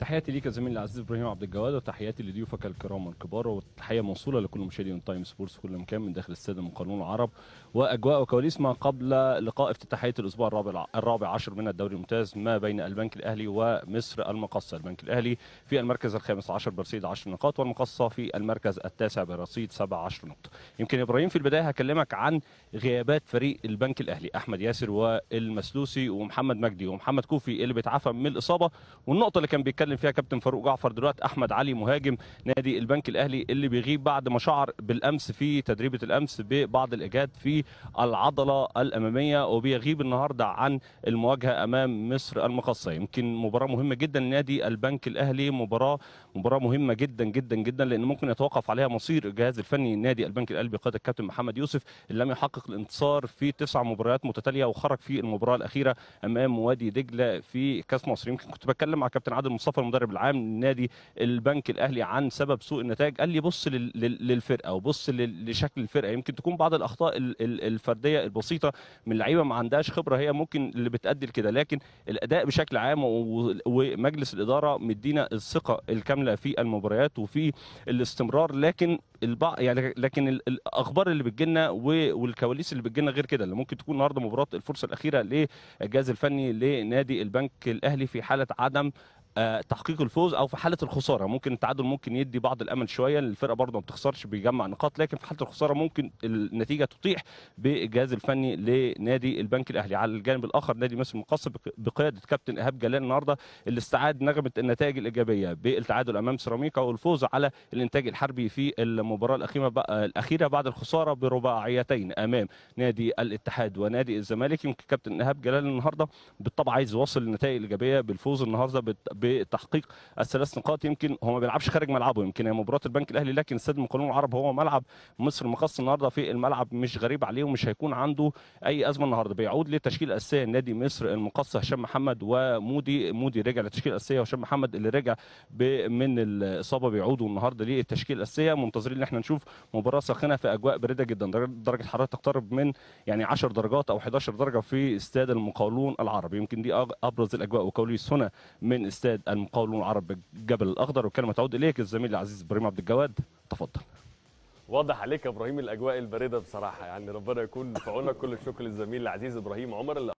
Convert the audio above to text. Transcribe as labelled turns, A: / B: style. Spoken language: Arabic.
A: تحياتي ليك يا زميلي العزيز ابراهيم عبد الجواد وتحياتي لضيوفك الكرام والكبار والتحيه موصوله لكل مشاهدي تايم سبورتس في كل مكان من داخل الساده من قانون العرب واجواء وكواليس ما قبل لقاء افتتاحيه الاسبوع الرابع الرابع عشر من الدوري الممتاز ما بين البنك الاهلي ومصر المقصه، البنك الاهلي في المركز الخامس عشر برصيد 10 نقاط والمقصه في المركز التاسع برصيد 17 نقطه. يمكن ابراهيم في البدايه هكلمك عن غيابات فريق البنك الاهلي احمد ياسر والمسلوسي ومحمد مجدي ومحمد كوفي اللي بيتعافى من الاصابه والنقطه اللي كان بيتكلم بيتكلم فيها كابتن فاروق جعفر دلوقتي احمد علي مهاجم نادي البنك الاهلي اللي بيغيب بعد ما شعر بالامس في تدريبه الامس ببعض الاجهاد في العضله الاماميه وبيغيب النهارده عن المواجهه امام مصر المقصه يمكن مباراه مهمه جدا نادي البنك الاهلي مباراه مباراه مهمه جدا جدا جدا لان ممكن يتوقف عليها مصير الجهاز الفني نادي البنك الاهلي بقياده الكابتن محمد يوسف اللي لم يحقق الانتصار في تسع مباريات متتاليه وخرج في المباراه الاخيره امام وادي دجله في كاس مصر يمكن كنت بتكلم مع كابتن عادل مصطفى المدرب العام لنادي البنك الاهلي عن سبب سوء النتائج قال لي بص للفرقه وبص لشكل الفرقه يمكن تكون بعض الاخطاء الفرديه البسيطه من لعيبه ما عندهاش خبره هي ممكن اللي بتادي لكده لكن الاداء بشكل عام ومجلس الاداره مدينا الثقه الكامله في المباريات وفي الاستمرار لكن البعض يعني لكن الاخبار اللي بتجينا والكواليس اللي بتجينا غير كده اللي ممكن تكون النهارده مباراه الفرصه الاخيره للجهاز الفني لنادي البنك الاهلي في حاله عدم آه، تحقيق الفوز او في حاله الخساره ممكن التعادل ممكن يدي بعض الامل شويه الفرقه برضه ما بتخسرش بيجمع نقاط لكن في حاله الخساره ممكن النتيجه تطيح بالجهاز الفني لنادي البنك الاهلي على الجانب الاخر نادي مصر المقصر بقياده كابتن ايهاب جلال النهارده اللي استعاد نغمه النتائج الايجابيه بالتعادل امام سيراميكا والفوز على الانتاج الحربي في المباراه الاخيره الاخيره بعد الخساره برباعيتين امام نادي الاتحاد ونادي الزمالك يمكن كابتن ايهاب جلال النهارده بالطبع عايز يوصل النتائج الايجابيه بالفوز النهارده بتحقيق الثلاث نقاط يمكن هو ما بيلعبش خارج ملعبه يمكن هي مباراه البنك الاهلي لكن استاد المقاولون العرب هو ملعب مصر مخصص النهارده في الملعب مش غريب عليه ومش هيكون عنده اي ازمه النهارده بيعود للتشكيل الاساسيه نادي مصر المقص هشام محمد ومودي مودي رجع للتشكيل الاساسيه وهشام محمد اللي رجع من الاصابه بيعودوا النهارده للتشكيل الاساسيه منتظرين ان احنا نشوف مباراه ساخنه في اجواء بارده جدا درجه الحراره تقترب من يعني 10 درجات او 11 درجه في استاد المقاولون العرب يمكن دي ابرز الاجواء وكواليس هنا من استاد المقاولون العرب بالجبل الاخضر والكلمه تعود اليك الزميل العزيز ابراهيم عبد الجواد تفضل واضح عليك ابراهيم الاجواء البارده بصراحه يعني ربنا يكون في عونك كل الشكر للزميل العزيز ابراهيم عمر اللي